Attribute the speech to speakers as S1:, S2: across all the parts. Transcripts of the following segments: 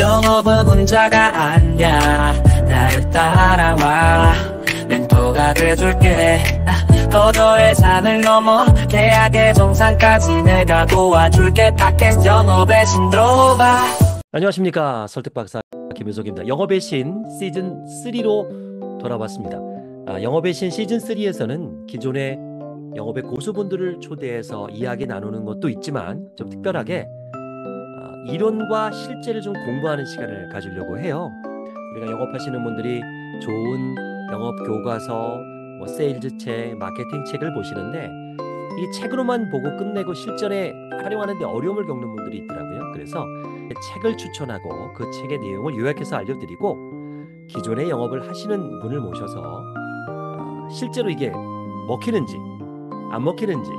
S1: 영업은 혼자가 아니야 나를 따라와 멘토가 돼줄게 아, 거저의 산을 넘어 계약의
S2: 정상까지 내가 도와줄게 팟캐스트 영업의 신 들어봐
S1: 안녕하십니까 설득박사 김윤석입니다 영업의 신 시즌 3로 돌아왔습니다 아, 영업의 신 시즌 3에서는 기존의 영업의 고수분들을 초대해서 이야기 나누는 것도 있지만 좀 특별하게 이론과 실제를 좀 공부하는 시간을 가지려고 해요. 우리가 영업하시는 분들이 좋은 영업 교과서, 뭐 세일즈 책, 마케팅 책을 보시는데 이 책으로만 보고 끝내고 실전에 활용하는데 어려움을 겪는 분들이 있더라고요. 그래서 그 책을 추천하고 그 책의 내용을 요약해서 알려드리고 기존의 영업을 하시는 분을 모셔서 아, 실제로 이게 먹히는지 안 먹히는지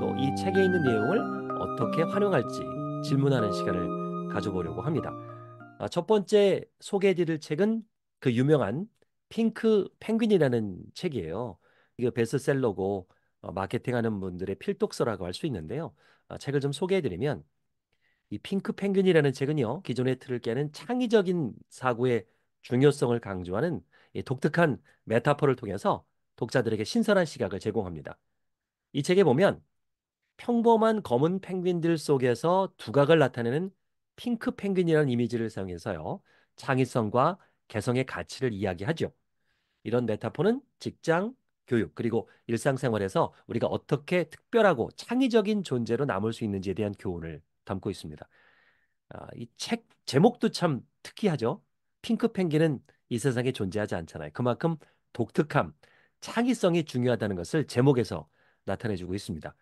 S1: 또 이 책에 있는 내용을 어떻게 활용할지 질문하는 시간을 가져보려고 합니다. 아, 첫 번째 소개해드릴 책은 그 유명한 핑크 펭귄이라는 책이에요. 이거 베스트셀러고 어, 마케팅하는 분들의 필독서라고 할 수 있는데요. 아, 책을 좀 소개해드리면 이 핑크 펭귄이라는 책은요. 기존의 틀을 깨는 창의적인 사고의 중요성을 강조하는 독특한 메타포를 통해서 독자들에게 신선한 시각을 제공합니다. 이 책에 보면 평범한 검은 펭귄들 속에서 두각을 나타내는 핑크 펭귄이라는 이미지를 사용해서요. 창의성과 개성의 가치를 이야기하죠. 이런 메타포는 직장, 교육, 그리고 일상생활에서 우리가 어떻게 특별하고 창의적인 존재로 남을 수 있는지에 대한 교훈을 담고 있습니다. 아, 이책 제목도 참 특이하죠. 핑크 펭귄은 이 세상에 존재하지 않잖아요. 그만큼 독특함, 창의성이 중요하다는 것을 제목에서 나타내주고 있습니다.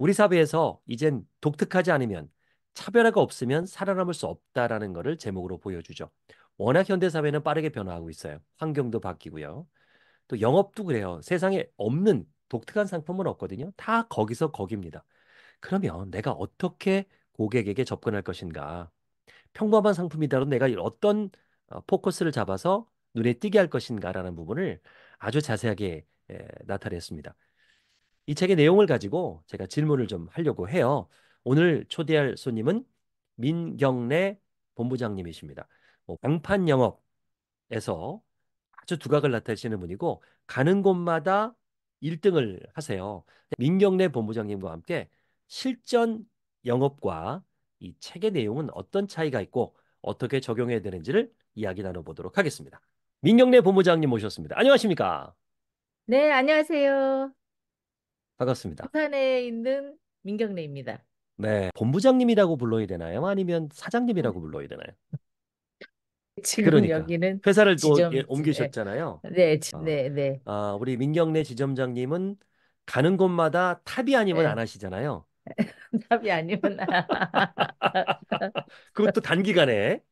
S1: 우리 사회에서 이젠 독특하지 않으면 차별화가 없으면 살아남을 수 없다라는 것을 제목으로 보여주죠. 워낙 현대 사회는 빠르게 변화하고 있어요. 환경도 바뀌고요. 또 영업도 그래요. 세상에 없는 독특한 상품은 없거든요. 다 거기서 거깁니다. 그러면 내가 어떻게 고객에게 접근할 것인가? 평범한 상품이다라도 내가 어떤 어, 포커스를 잡아서 눈에 띄게 할 것인가라는 부분을 아주 자세하게 나타냈습니다. 이 책의 내용을 가지고 제가 질문을 좀 하려고 해요. 오늘 초대할 손님은 민경래 본부장님이십니다. 뭐 방판 영업에서 아주 두각을 나타내시는 분이고 가는 곳마다 1등을 하세요. 민경래 본부장님과 함께 실전 영업과 이 책의 내용은 어떤 차이가 있고 어떻게 적용해야 되는지를 이야기 나눠보도록 하겠습니다. 민경래 본부장님 모셨습니다. 안녕하십니까?
S2: 네, 안녕하세요. 반갑습니다. 부산에 있는 민경래입니다.
S1: 네, 본부장님이라고 불러야 되나요? 아니면 사장님이라고 음. 불러야 되나요?
S2: 지금 그러니까. 여기는 회사를 또 지점, 예, 네. 옮기셨잖아요. 네, 지- 아, 네, 네.
S1: 아, 우리 민경래 지점장님은 가는 곳마다 탑이 아니면 네. 안 하시잖아요.
S2: 답이 아니구
S1: 그것도 단기간에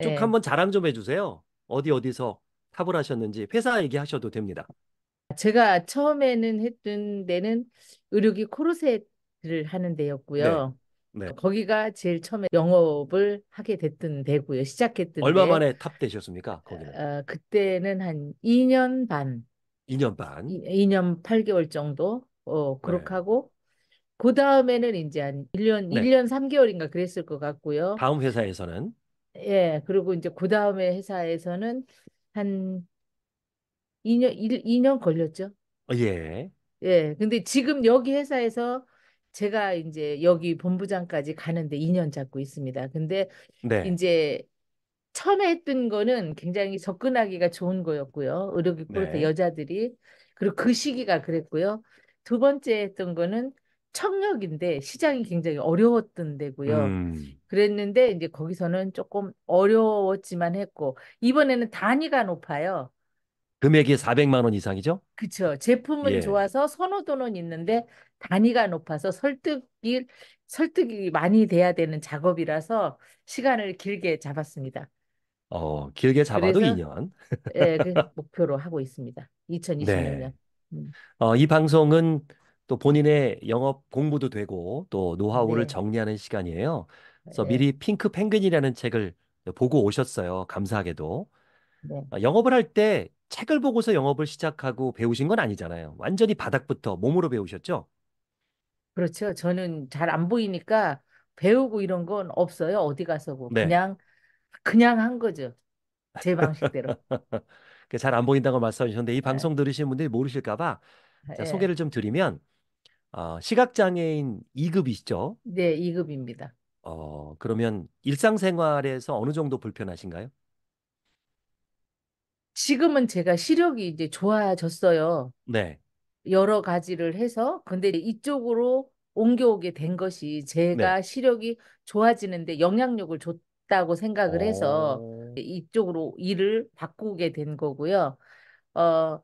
S1: 쭉 네. 한번 자랑 좀 해주세요. 어디 어디서 탑을 하셨는지 회사 얘기하셔도 됩니다.
S2: 제가 처음에는 했던 데는 의료기 코르셋을 하는 데였고요. 네. 그러니까 네. 거기가 제일 처음에 영업을 하게 됐던 데고요. 시작했던 얼마 데. 만에
S1: 탑 되셨습니까? 거기는
S2: 어, 그때는 한 2년 반, 2년 반. 2, 년 8개월 정도 어, 그렇게 네. 하고 그 다음에는 이제 한 1년, 네. 1년 3개월인가 그랬을 것 같고요.
S1: 다음 회사에서는
S2: 예, 그리고 이제 그 다음에 회사에서는 한 2년, 1, 2년 걸렸죠. 어, 예. 예. 근데 지금 여기 회사에서 제가 이제 여기 본부장까지 가는데 2년 잡고 있습니다. 근데 네. 이제 처음에 했던 거는 굉장히 접근하기가 좋은 거였고요. 의료기코르테 네. 여자들이. 그리고 그 시기가 그랬고요. 두 번째 했던 거는 청력인데 시장이 굉장히 어려웠던 데고요. 음. 그랬는데 이제 거기서는 조금 어려웠지만 했고 이번에는 단위가 높아요.
S1: 금액이 400만 원 이상이죠?
S2: 그쵸. 제품은 예. 좋아서 선호도는 있는데 단위가 높아서 설득이, 설득이 많이 돼야 되는 작업이라서 시간을 길게 잡았습니다.
S1: 어, 길게 잡아도 2년.
S2: 예, 그 목표로 하고 있습니다. 2 0 2 0년 음,
S1: 어, 이 방송은 또 본인의 영업 공부도 되고 또 노하우를 네. 정리하는 시간이에요. 그래서 예, 미리 핑크 펭귄이라는 책을 보고 오셨어요. 감사하게도. 네. 어, 영업을 할때 책을 보고서 영업을 시작하고 배우신 건 아니잖아요. 완전히 바닥부터 몸으로 배우셨죠?
S2: 그렇죠. 저는 잘 안 보이니까 배우고 이런 건 없어요. 어디 가서 뭐 네. 그냥 그냥 한 거죠.
S1: 제 방식대로. 그 잘안 보인다고 말씀하셨는데 이 방송 네. 들으신 분들이 모르실까 봐 아, 자, 예. 소개를 좀 드리면 어, 시각장애인 2급이시죠?
S2: 네, 2급입니다.
S1: 어, 그러면 일상생활에서 어느 정도 불편하신가요?
S2: 지금은 제가 시력이 이제 좋아졌어요. 네. 여러 가지를 해서 근데 이쪽으로 옮겨오게 된 것이 제가 네. 시력이 좋아지는데 영향력을 줬다고 생각을 해서 오. 어. 이쪽으로 일을 바꾸게 된 거고요. 어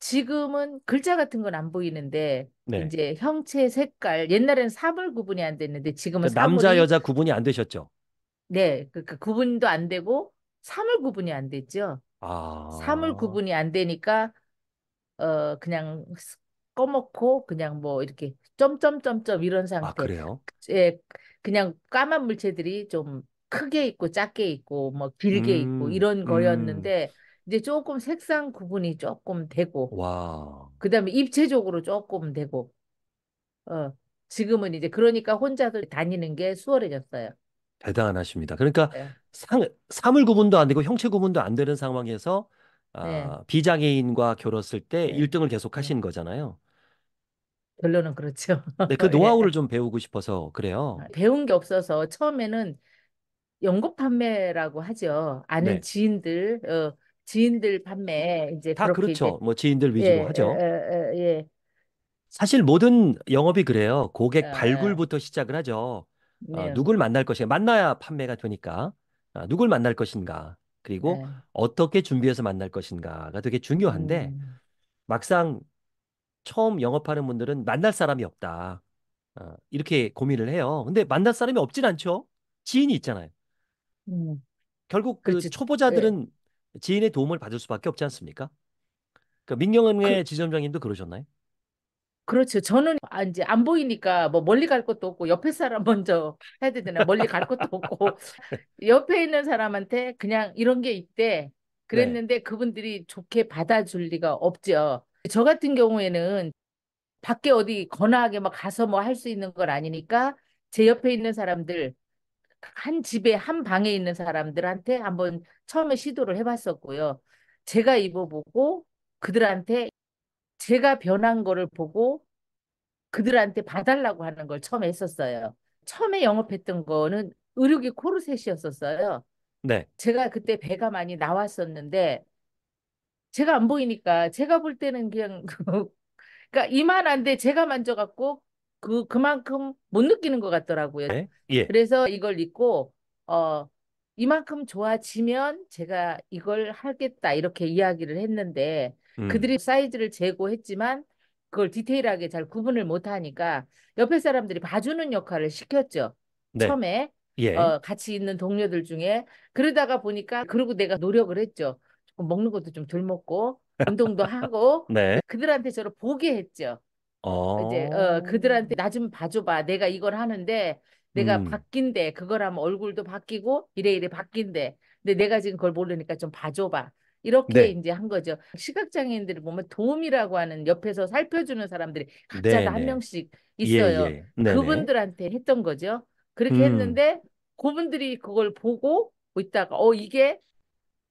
S2: 지금은 글자 같은 건 안 보이는데 네. 이제 형체 색깔 옛날에는 사물 구분이 안 됐는데 지금은 그러니까 남자 사물이... 여자
S1: 구분이 안 되셨죠?
S2: 네, 그러니까 구분도 안 되고 사물 구분이 안 됐죠. 아. 사물 구분이 안 되니까 어 그냥 꺼먹고 그냥 뭐 이렇게 점점점점 이런 아, 상태. 아, 그래요? 예, 그냥 까만 물체들이 좀 크게 있고 작게 있고 뭐 길게 음, 있고 이런 음. 거였는데 음. 이제 조금 색상 구분이 조금 되고 와. 그다음에 입체적으로 조금 되고 어 지금은 이제 그러니까 혼자서 다니는 게 수월해졌어요.
S1: 대단하십니다. 그러니까 네. 상, 사물 구분도 안 되고 형체 구분도 안 되는 상황에서 아, 네. 비장애인과 결혼했을 때 네. 1등을 계속 하신 거잖아요.
S2: 결론은 그렇죠. 네, 그 네. 노하우를
S1: 좀 배우고 싶어서 그래요. 아,
S2: 배운 게 없어서 처음에는 연구 판매라고 하죠. 아는 네. 지인들, 어, 지인들 판매 이제 다 그렇게 그렇죠. 이제
S1: 죠뭐 지인들 예, 위주로 예, 하죠. 예,
S2: 예, 예.
S1: 사실 모든 영업이 그래요. 고객 아. 발굴부터 시작을 하죠.
S2: 어, 네. 어, 누굴
S1: 만날 것인가 만나야 판매가 되니까 어, 누굴 만날 것인가 그리고 네. 어떻게 준비해서 만날 것인가가 되게 중요한데 음. 막상 처음 영업하는 분들은 만날 사람이 없다 어, 이렇게 고민을 해요. 근데 만날 사람이 없진 않죠. 지인이 있잖아요. 음. 결국 그 그렇지. 네. 초보자들은 지인의 도움을 받을 수밖에 없지 않습니까? 그러니까 민경은의 그, 지점장님도 그러셨나요?
S2: 그렇죠. 저는 아, 제안 보이니까 뭐 멀리 갈 것도 없고 옆에 사람 먼저 해야 되잖아요. 멀리 갈 것도 없고 옆에 있는 사람한테 그냥 이런 게 있대. 네. 그랬는데 그분들이 좋게 받아줄 리가 없죠. 저 같은 경우에는 밖에 어디 거나하게 막 가서 뭐 할 수 있는 건 아니니까 제 옆에 있는 사람들 한 집에 한 방에 있는 사람들한테 한번 처음에 시도를 해봤었고요. 제가 입어보고 그들한테 제가 변한 거를 보고 그들한테 봐달라고 하는 걸 처음에 했었어요. 처음에 영업했던 거는 의료기 코르셋이었었어요. 네. 제가 그때 배가 많이 나왔었는데 제가 안 보이니까 제가 볼 때는 그냥 그러니까 이만한데 제가 만져갖고 그 그만큼 못 느끼는 것 같더라고요. 네? 예. 그래서 이걸 입고 어 이만큼 좋아지면 제가 이걸 하겠다 이렇게 이야기를 했는데 음. 그들이 사이즈를 재고했지만 그걸 디테일하게 잘 구분을 못하니까 옆에 사람들이 봐주는 역할을 시켰죠. 네. 처음에 예. 어, 같이 있는 동료들 중에 그러다가 보니까 그리고 내가 노력을 했죠. 조금 먹는 것도 좀 덜 먹고 운동도 하고 네. 그들한테 저를 보게 했죠.
S1: 어... 이제 어,
S2: 그들한테 나 좀 봐줘봐. 내가 이걸 하는데 내가 음. 바뀐대 그걸 하면 얼굴도 바뀌고 이래 이래 바뀐대 근데 내가 지금 그걸 모르니까 좀 봐줘봐 이렇게 네. 이제 한 거죠 시각장애인들이 보면 도움이라고 하는 옆에서 살펴주는 사람들이 각자 다한 명씩 예, 있어요 예, 예. 그분들한테 했던 거죠 그렇게 음. 했는데 그분들이 그걸 보고 있다가 어 이게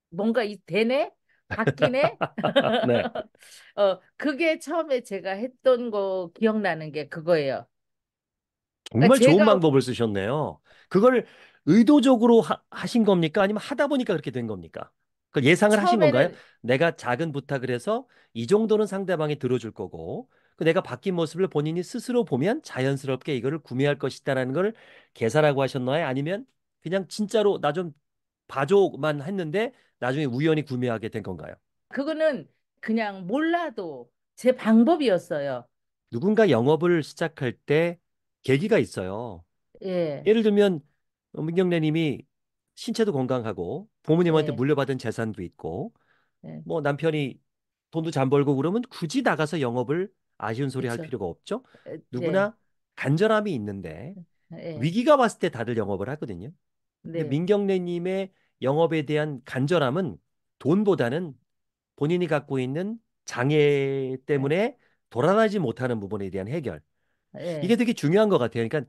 S2: 뭔가 이 되네 바뀌네. 네. 어, 그게 처음에 제가 했던 거 기억나는 게 그거예요. 정말 그러 그러니까 좋은 방법을
S1: 쓰셨네요. 그걸 의도적으로 하, 하신 겁니까? 아니면 하다 보니까 그렇게 된 겁니까? 그 예상을 하신 건가요? 내가 작은 부탁을 해서 이 정도는 상대방이 들어줄 거고, 그 내가 바뀐 모습을 본인이 스스로 보면 자연스럽게 이거를 구매할 것이다라는 걸 계산하고 하셨나요? 아니면 그냥 진짜로 나 좀 봐줘만 했는데 나중에 우연히 구매하게 된 건가요?
S2: 그거는 그냥 몰라도 제 방법이었어요.
S1: 누군가 영업을 시작할 때 계기가 있어요. 예. 예를 들면 민경래님이 어, 신체도 건강하고 부모님한테 예. 물려받은 재산도 있고 예. 뭐 남편이 돈도 잘 벌고 그러면 굳이 나가서 영업을 아쉬운 소리 할 그쵸. 필요가 없죠. 네. 누구나 간절함이 있는데 예. 위기가 왔을 때 다들 영업을 하거든요. 네. 민경래님의 영업에 대한 간절함은 돈보다는 본인이 갖고 있는 장애 때문에 돌아나지 못하는 부분에 대한 해결. 네. 이게 되게 중요한 것 같아요. 그러니까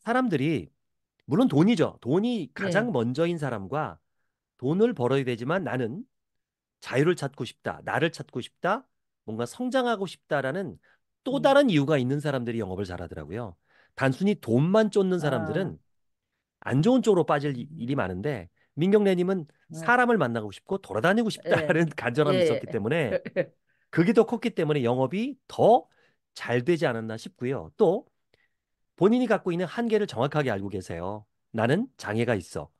S1: 사람들이 물론 돈이죠. 돈이 가장 네. 먼저인 사람과 돈을 벌어야 되지만 나는 자유를 찾고 싶다. 나를 찾고 싶다. 뭔가 성장하고 싶다라는 또 음. 다른 음. 이유가 있는 사람들이 영업을 잘하더라고요. 단순히 돈만 쫓는 아. 사람들은 아. 안 좋은 쪽으로 빠질 일이 음. 많은데 민경래님은 네. 사람을 만나고 싶고 돌아다니고 예. 싶다는 네. 간절함이 네. 있었기 때문에 그게 더 컸기 때문에 영업이 더잘 되지 않았나 싶고요. 또 본인이 갖고 있는 한계를 정확하게 알고 계세요. 나는 장애가 있어.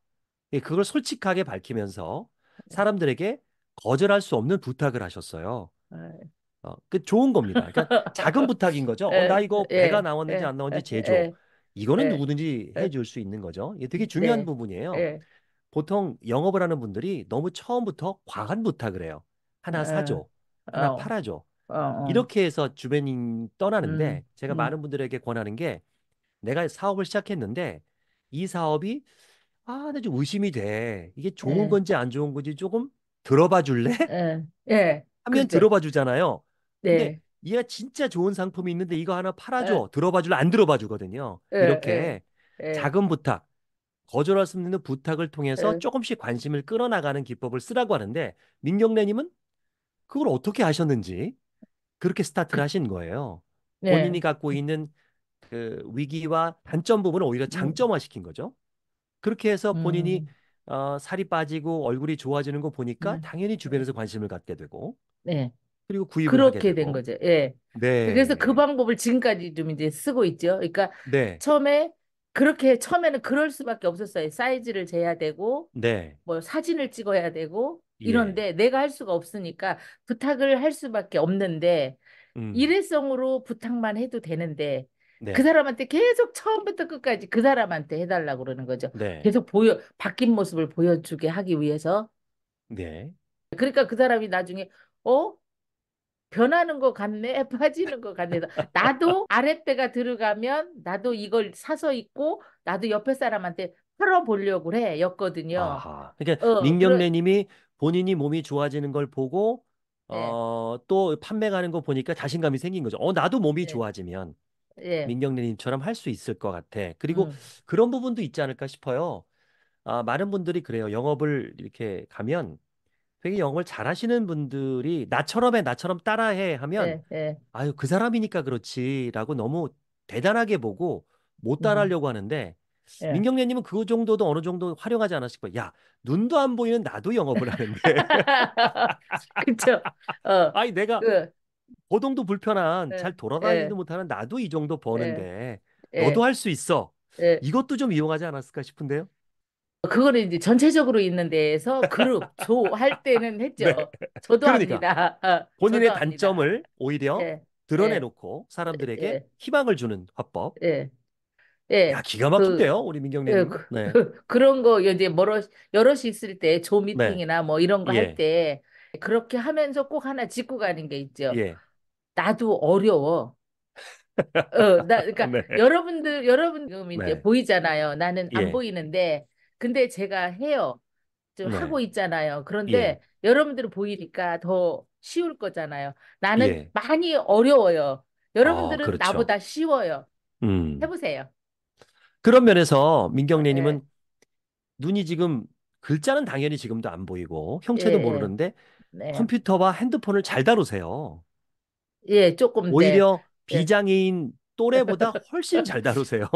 S1: 예, 그걸 솔직하게 밝히면서 네. 사람들에게 거절할 수 없는 부탁을 하셨어요. 네. 어, 그 좋은 겁니다. 그러니까 작은 부탁인 거죠. 어, 네. 나 이거 예. 배가 나왔는지 예. 안 나왔는지 제조. 이거는 누구든지 해줄 수 있는 거죠. 이게 되게 중요한 네. 부분이에요. 보통 영업을 하는 분들이 너무 처음부터 과한 부탁을 해요. 하나 사줘,
S2: 하나 어. 팔아줘.
S1: 어, 어. 이렇게 해서 주변인 떠나는데 음, 제가 음. 많은 분들에게 권하는 게 내가 사업을 시작했는데 이 사업이 아, 나 좀 의심이 돼. 이게 좋은 예. 건지 안 좋은 건지 조금 들어봐 줄래?
S2: 예. 예. 하면 그죠. 그러니까. 들어봐
S1: 주잖아요. 네. 근데 얘가 진짜 좋은 상품이 있는데 이거 하나 팔아줘. 예. 들어봐 줄래? 안 들어봐 주거든요. 예. 이렇게 예. 작은 예. 부탁, 거절할 수 없는 부탁을 통해서 예. 조금씩 관심을 끌어나가는 기법을 쓰라고 하는데 민경래님은 그걸 어떻게 아셨는지 그렇게 그 스타트를 하신 거예요. 네. 본인이 갖고 있는 그 위기와 단점 부분을 오히려 음. 장점화 시킨 거죠. 그렇게 해서 본인이 음. 어, 살이 빠지고 얼굴이 좋아지는 거 보니까 음. 당연히 주변에서 관심을 갖게 되고.
S2: 네. 그리고 구입을 그렇게 된 거죠. 예. 네. 그래서 그 방법을 지금까지 좀 이제 쓰고 있죠. 그러니까 네. 처음에 그렇게 처음에는 그럴 수밖에 없었어요. 사이즈를 재야 되고, 네. 뭐 사진을 찍어야 되고, 예. 이런데 예. 내가 할 수가 없으니까 부탁을 할 수밖에 없는데 음. 일회성으로 부탁만 해도 되는데 네. 그 사람한테 계속 처음부터 끝까지 그 사람한테 해달라 그러는 거죠. 네. 계속 보여 바뀐 모습을 보여주게 하기 위해서. 네. 그러니까 그 사람이 나중에 어 변하는 것 같네, 빠지는 것 같네. 나도 아랫배가 들어가면 나도 이걸 사서 입고 나도 옆에 사람한테 팔어보려고해 였거든요. 아하.
S1: 그러니까 어, 민경래님이 그러... 본인이 몸이 좋아지는 걸 보고 네. 어, 또 판매하는 거 보니까 자신감이 생긴 거죠. 어, 나도 몸이 네. 좋아지면 예. 민경래님처럼 할 수 있을 것 같아. 그리고 음. 그런 부분도 있지 않을까 싶어요. 아, 많은 분들이 그래요. 영업을 이렇게 가면 되게 영어를 잘하시는 분들이 나처럼해 나처럼 따라해 하면 예, 예. 아유 그 사람이니까 그렇지라고 너무 대단하게 보고 못 음. 따라하려고 음. 하는데 예. 민경래님은 그 정도도 어느 정도 활용하지 않았을까? 야 눈도 안 보이는 나도 영업을 하는데. 그렇죠. 어. 아니 내가 그... 보동도 불편한 예. 잘 돌아다니지도 예. 못하는 나도 이 정도 버는데 예. 예. 너도 할 수 있어. 예. 이것도 좀 이용하지 않았을까 싶은데요.
S2: 그거를 이제 전체적으로 있는 데에서 그룹 조 할 때는 했죠. 네. 저도 그러니까, 합니다. 어, 본인의
S1: 저도 단점을 합니다. 오히려 드러내놓고 사람들에게 희망을 주는 화법.
S2: 예. 야, 기가 막힌데요, 그, 우리
S1: 민경님. 예, 그, 네.
S2: 그, 런거 이제 멀어 뭐 여럿이 있을 때조 네. 미팅이나 뭐 이런 거 할때 예. 그렇게 하면서 꼭 하나 짚고 가는 게 있죠. 예. 나도 어려워. 어, 나 그러니까 네. 여러분들 여러분 지 네. 이제 네. 보이잖아요. 나는 안 예. 보이는데 근데 제가 해요. 좀 네. 하고 있잖아요. 그런데 예. 여러분들 보이니까 더 쉬울 거잖아요. 나는 예. 많이 어려워요. 아, 여러분들은 어, 그렇죠. 나보다 쉬워요. 음. 해보세요.
S1: 그런 면에서 민경래님은 예, 눈이 지금 글자는 당연히 지금도 안 보이고 형체도 예, 모르는데 네. 컴퓨터와 핸드폰을 잘 다루세요.
S2: 예, 조금, 네. 오히려
S1: 예, 비장애인
S2: 또래보다
S1: 훨씬 잘 다루세요.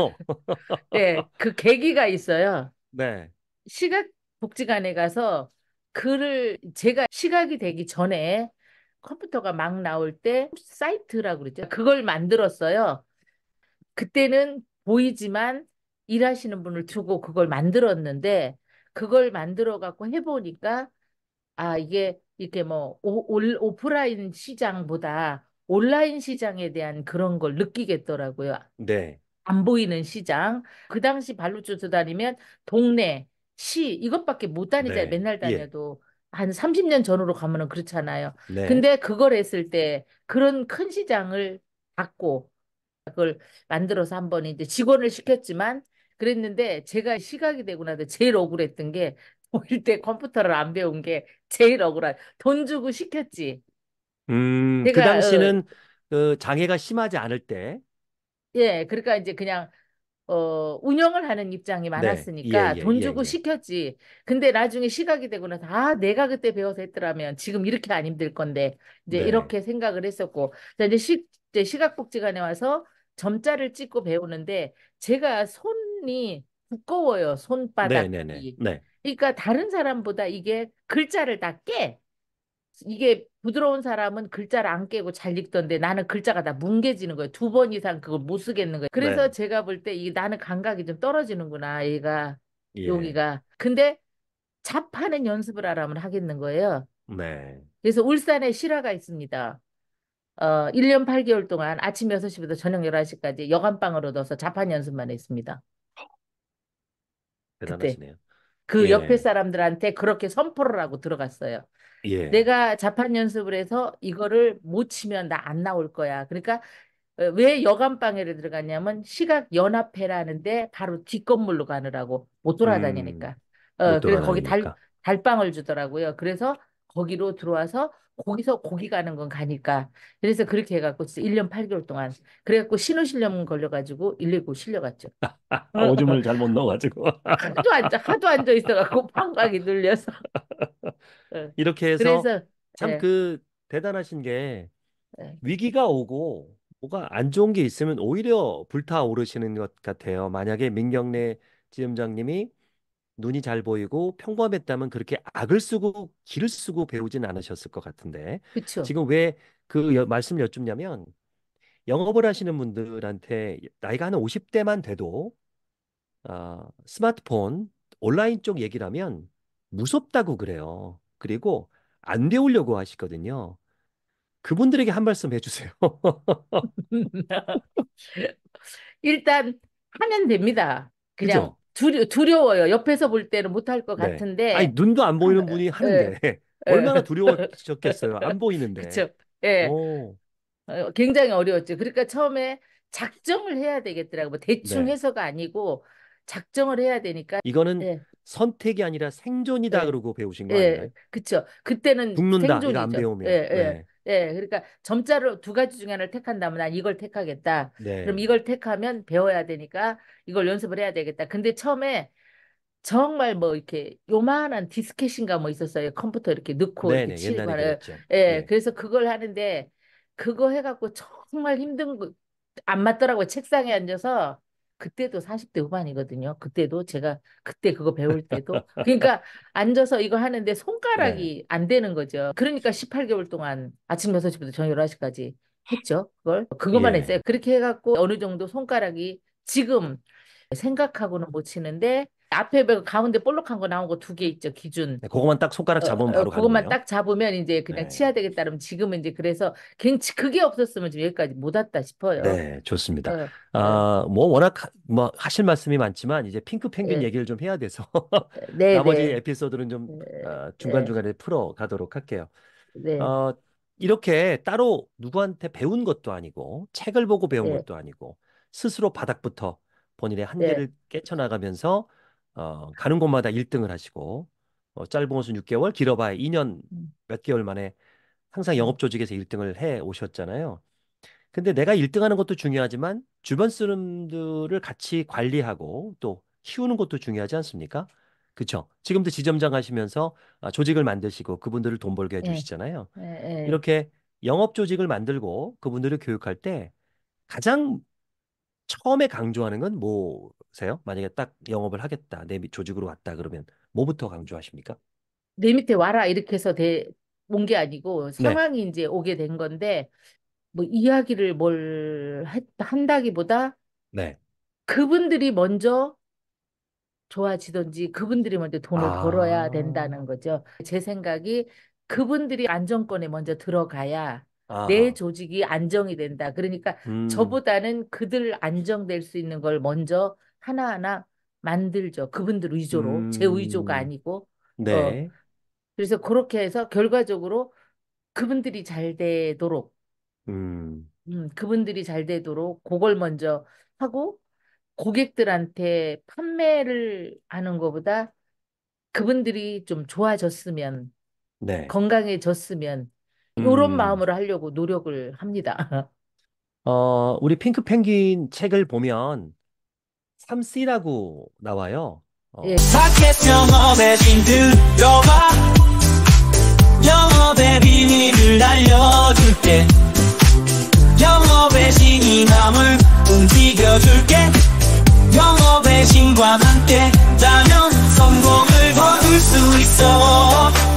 S2: 예, 그 계기가 있어요. 네. 시각복지관에 가서 글을 제가 시각이 되기 전에 컴퓨터가 막 나올 때 사이트라고 그랬죠. 그걸 만들었어요. 그때는 보이지만 일하시는 분을 두고 그걸 만들었는데 그걸 만들어 갖고 해보니까 아 이게 이렇게 뭐 오, 올, 오프라인 시장보다 온라인 시장에 대한 그런 걸 느끼겠더라고요. 네. 안 보이는 시장. 그 당시 발로 쫓아 다니면 동네, 시 이것밖에 못 다니잖아요. 네. 맨날 예. 다녀도 예. 한 30년 전으로 가면은 그렇잖아요. 네. 근데 그걸 했을 때 그런 큰 시장을 갖고 그걸 만들어서 한번 이제 직원을 시켰지만 그랬는데 제가 시각이 되고 나서 제일 억울했던 게 어릴 때 컴퓨터를 안 배운 게 제일 억울한. 돈 주고 시켰지.
S1: 음, 그 제가 어, 당시는 그 장애가 심하지 않을 때.
S2: 예, 그러니까 이제 그냥 어, 운영을 하는 입장이 네, 많았으니까 예, 예, 돈 예, 주고 예. 시켰지. 근데 나중에 시각이 되고 나서, 아, 내가 그때 배워서 했더라면 지금 이렇게 안 힘들 건데, 이제 네. 이렇게 생각을 했었고. 이제 시, 이제 시각복지관에 와서 점자를 찍고 배우는데, 제가 손 손이 두꺼워요. 손바닥이.
S1: 네네네. 네, 네. 네.
S2: 그러니까 다른 사람보다 이게 글자를 다 깨. 이게 부드러운 사람은 글자를 안 깨고 잘 읽던데 나는 글자가 다 뭉개지는 거예요. 두 번 이상 그걸 못 쓰겠는 거예요. 그래서 네. 제가 볼 때 이 나는 감각이 좀 떨어지는구나. 얘가 예. 여기가. 근데 자판는 연습을 하라면 하겠는 거예요. 네. 그래서 울산에 실화가 있습니다. 어, 1년 8개월 동안 아침 6시부터 저녁 11시까지 여간방으로 넣어서 자판 연습만 했습니다.
S1: 대단하시네요. 그 예. 옆에
S2: 사람들한테 그렇게 선포를 하고 들어갔어요. 예. 내가 자판 연습을 해서 이거를 못 치면 나 안 나올 거야. 그러니까 왜 여간방에를 들어갔냐면 시각연합회라는데 바로 뒷건물로 가느라고 못 돌아다니니까. 음, 어, 못 돌아다니니까. 그래서 거기 달, 달방을 주더라고요. 그래서 거기로 들어와서 거기서 거기 가는 건 가니까. 그래서 그렇게 해갖고 진 1년 8개월 동안. 그래갖고 신호실명 걸려가지고 119 실려갔죠.
S1: 아, 오줌을 잘못 넣어가지고. 하도 앉아,
S2: 하도 앉아 있어갖고 방각이 눌려서. 어.
S1: 이렇게 해서 참그 예. 네. 대단하신 게 예. 위기가 오고 뭐가 안 좋은 게 있으면 오히려 불타오르시는 것 같아요. 만약에 민경래 지점장님이 눈이 잘 보이고 평범했다면 그렇게 악을 쓰고 길을 쓰고 배우진 않으셨을 것 같은데 그쵸. 지금 왜 그 말씀을 여쭙냐면 영업을 하시는 분들한테 나이가 한 50대만 돼도 아, 스마트폰 온라인 쪽얘기라면 무섭다고 그래요. 그리고 안 배우려고 하시거든요. 그분들에게 한 말씀 해주세요.
S2: 일단 하면 됩니다. 그냥 그죠? 두려, 두려워요. 옆에서 볼 때는 못할 것 네. 같은데. 아니, 눈도 안 보이는 아, 분이 예. 하는데 예. 얼마나 예.
S1: 두려워졌겠어요. 안 보이는데. 그렇
S2: 예. 오. 어, 굉장히 어려웠죠. 그러니까 처음에 작정을 해야 되겠더라고요. 뭐 대충 네. 해서가 아니고 작정을 해야 되니까. 이거는 예. 선택이 아니라
S1: 생존이다 네. 그러고 배우신 거 예, 아닌가요?
S2: 그렇죠. 그때는 죽는다 생존이죠. 배우면. 예, 예. 네. 예, 그러니까 점자로 두 가지 중에 하나를 택한다면 난 이걸 택하겠다. 네. 그럼 이걸 택하면 배워야 되니까 이걸 연습을 해야 되겠다. 근데 처음에 정말 뭐 이렇게 요만한 디스켓인가 뭐 있었어요. 컴퓨터 이렇게 넣고 네네, 이렇게 네. 치는 거를. 예, 네. 그래서 그걸 하는데 그거 해갖고 정말 힘든 거 안 맞더라고요. 책상에 앉아서 그때도 40대 후반이거든요. 그때도 제가 그때 그거 배울 때도 그러니까 앉아서 이거 하는데 손가락이 네. 안 되는 거죠. 그러니까 18개월 동안 아침 6시부터 저녁 11시까지 했죠. 그걸 그것만 예. 했어요. 그렇게 해갖고 어느 정도 손가락이 지금 생각하고는 못 치는데 앞에 그 가운데 볼록한 거 나온 거 두 개 있죠 기준. 네,
S1: 그거만 딱 손가락 어, 잡으면 어, 바로 그거만 가는 거예요? 딱
S2: 잡으면 이제 그냥 네. 치아 되겠다 그러면 지금은 이제 그래서 괜히 그게 없었으면 지금 여기까지 못 왔다 싶어요. 네,
S1: 좋습니다. 어, 아, 뭐 워낙 뭐 하실 말씀이 많지만 이제 핑크 펭귄 네. 얘기를 좀 해야 돼서 네, 네. 나머지 네, 에피소드는 좀 네, 아, 중간중간에 풀어 가도록 할게요. 네, 어, 이렇게 따로 누구한테 배운 것도 아니고 책을 보고 배운 것도 아니고 스스로 바닥부터 본인의 네, 한계를 깨쳐나가면서 어, 가는 곳마다 1등을 하시고 어, 짧은 것은 6개월, 길어봐야 2년 음. 몇 개월 만에 항상 음. 영업 조직에서 1등을 해 오셨잖아요. 근데 내가 1등하는 것도 중요하지만 주변 사람들을 같이 관리하고 또 키우는 것도 중요하지 않습니까? 그렇죠. 지금도 지점장 하시면서 아, 조직을 만드시고 그분들을 돈 벌게 예. 해주시잖아요. 예, 예. 이렇게 영업 조직을 만들고 그분들을 교육할 때 가장 처음에 강조하는 건 뭐세요? 만약에 딱 영업을 하겠다, 내 조직으로 왔다 그러면 뭐부터 강조하십니까?
S2: 내 밑에 와라 이렇게 해서 온게 아니고 네. 상황이 이제 오게 된 건데 뭐 이야기를 뭘 했, 한다기보다 네. 그분들이 먼저 좋아지든지 그분들이 먼저 돈을 아... 벌어야 된다는 거죠. 제 생각이 그분들이 안정권에 먼저 들어가야 아. 내 조직이 안정이 된다. 그러니까 음. 저보다는 그들 안정될 수 있는 걸 먼저 하나하나 만들죠. 그분들 위조로 음. 제위조가 아니고. 네. 어. 그래서 그렇게 해서 결과적으로 그분들이 잘 되도록
S1: 음.
S2: 음, 그분들이 잘 되도록 그걸 먼저 하고 고객들한테 판매를 하는 것보다 그분들이 좀 좋아졌으면 네. 건강해졌으면
S1: 요런 음. 마음으로
S2: 하려고 노력을 합니다.
S1: 어, 우리 핑크 펭귄 책을 보면 3C라고 나와요.
S2: 어, 타영업의신과 예. 함께 다면 성공을 거둘 수 있어